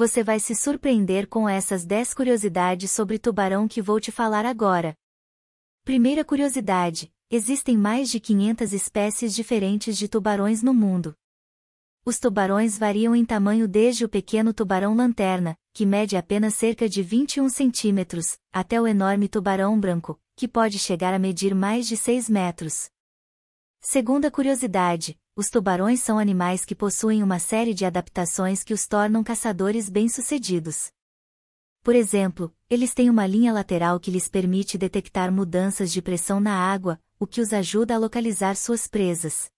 você vai se surpreender com essas 10 curiosidades sobre tubarão que vou te falar agora. Primeira curiosidade: existem mais de 500 espécies diferentes de tubarões no mundo. Os tubarões variam em tamanho desde o pequeno tubarão-lanterna, que mede apenas cerca de 21 centímetros, até o enorme tubarão branco, que pode chegar a medir mais de 6 metros. Segunda curiosidade, os tubarões são animais que possuem uma série de adaptações que os tornam caçadores bem-sucedidos. Por exemplo, eles têm uma linha lateral que lhes permite detectar mudanças de pressão na água, o que os ajuda a localizar suas presas.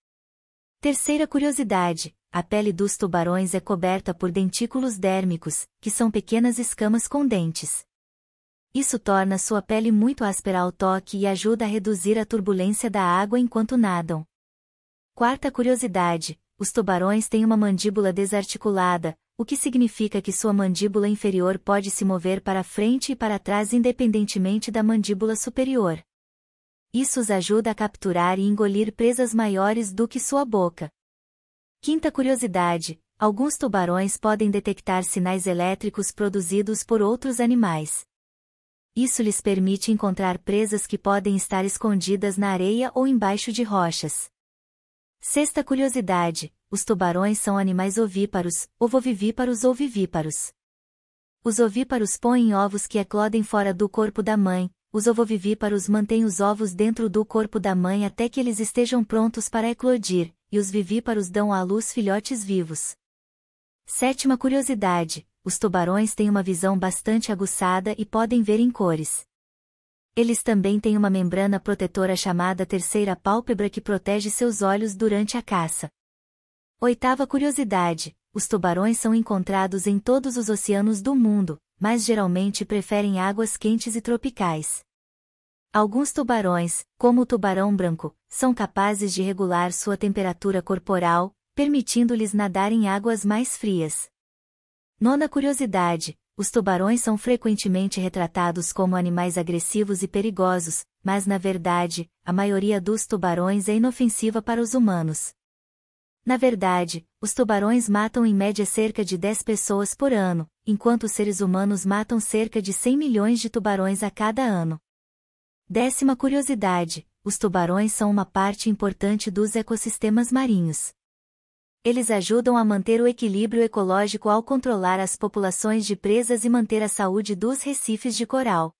Terceira curiosidade: a pele dos tubarões é coberta por dentículos dérmicos, que são pequenas escamas com dentes. Isso torna sua pele muito áspera ao toque e ajuda a reduzir a turbulência da água enquanto nadam. Quarta curiosidade: os tubarões têm uma mandíbula desarticulada, o que significa que sua mandíbula inferior pode se mover para frente e para trás independentemente da mandíbula superior. Isso os ajuda a capturar e engolir presas maiores do que sua boca. Quinta curiosidade: alguns tubarões podem detectar sinais elétricos produzidos por outros animais. Isso lhes permite encontrar presas que podem estar escondidas na areia ou embaixo de rochas. Sexta curiosidade: os tubarões são animais ovíparos, ovovivíparos ou vivíparos. Os ovíparos põem ovos que eclodem fora do corpo da mãe, os ovovivíparos mantêm os ovos dentro do corpo da mãe até que eles estejam prontos para eclodir, e os vivíparos dão à luz filhotes vivos. Sétima curiosidade: os tubarões têm uma visão bastante aguçada e podem ver em cores. Eles também têm uma membrana protetora chamada terceira pálpebra que protege seus olhos durante a caça. Oitava curiosidade: os tubarões são encontrados em todos os oceanos do mundo, mas geralmente preferem águas quentes e tropicais. Alguns tubarões, como o tubarão branco, são capazes de regular sua temperatura corporal, permitindo-lhes nadar em águas mais frias. Nona curiosidade: os tubarões são frequentemente retratados como animais agressivos e perigosos, mas na verdade, a maioria dos tubarões é inofensiva para os humanos. Na verdade, os tubarões matam em média cerca de 10 pessoas por ano, enquanto os seres humanos matam cerca de 100 milhões de tubarões a cada ano. Décima curiosidade: os tubarões são uma parte importante dos ecossistemas marinhos eles ajudam a manter o equilíbrio ecológico ao controlar as populações de presas e manter a saúde dos recifes de coral.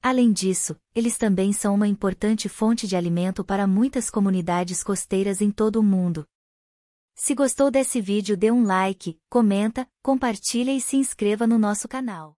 Além disso, eles também são uma importante fonte de alimento para muitas comunidades costeiras em todo o mundo. Se gostou desse vídeo dê um like, comenta, compartilha e se inscreva no nosso canal.